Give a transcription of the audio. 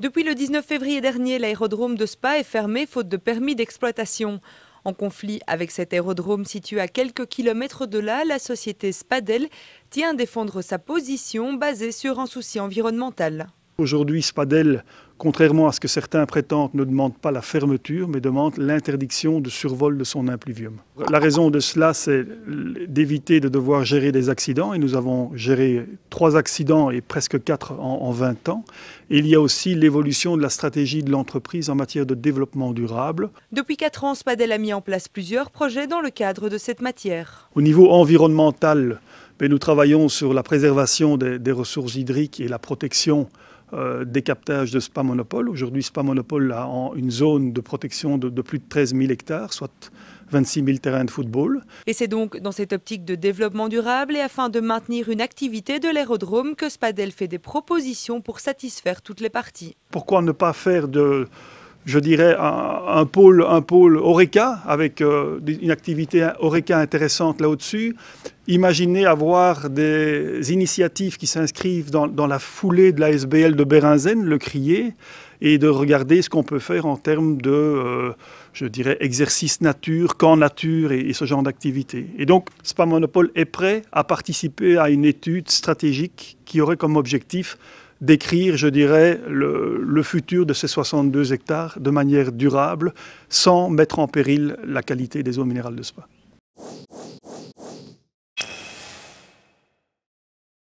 Depuis le 19 février dernier, l'aérodrome de Spa est fermé faute de permis d'exploitation. En conflit avec cet aérodrome situé à quelques kilomètres de là, la société Spadel tient à défendre sa position basée sur un souci environnemental. Aujourd'hui, Spadel contrairement à ce que certains prétendent, ne demande pas la fermeture, mais demande l'interdiction de survol de son impluvium. La raison de cela, c'est d'éviter de devoir gérer des accidents, et nous avons géré trois accidents et presque quatre en, 20 ans. il y a aussi l'évolution de la stratégie de l'entreprise en matière de développement durable. Depuis quatre ans, Spadel a mis en place plusieurs projets dans le cadre de cette matière. Au niveau environnemental, ben, nous travaillons sur la préservation des, des ressources hydriques et la protection euh, décaptage de Spa Monopole. Aujourd'hui, Spa Monopole a en une zone de protection de, plus de 13 000 hectares, soit 26 000 terrains de football. Et c'est donc dans cette optique de développement durable et afin de maintenir une activité de l'aérodrome que Spadel fait des propositions pour satisfaire toutes les parties. Pourquoi ne pas faire de je dirais, un, pôle, un pôle Oreca, avec euh, une activité Oreca intéressante là au-dessus, Imaginez avoir des initiatives qui s'inscrivent dans, la foulée de la SBL de Bérinzen, le crier, et de regarder ce qu'on peut faire en termes de, euh, je dirais, exercice nature, camp nature et, ce genre d'activité. Et donc, Spa Monopole est prêt à participer à une étude stratégique qui aurait comme objectif d'écrire, je dirais, le, futur de ces 62 hectares de manière durable, sans mettre en péril la qualité des eaux minérales de Spa.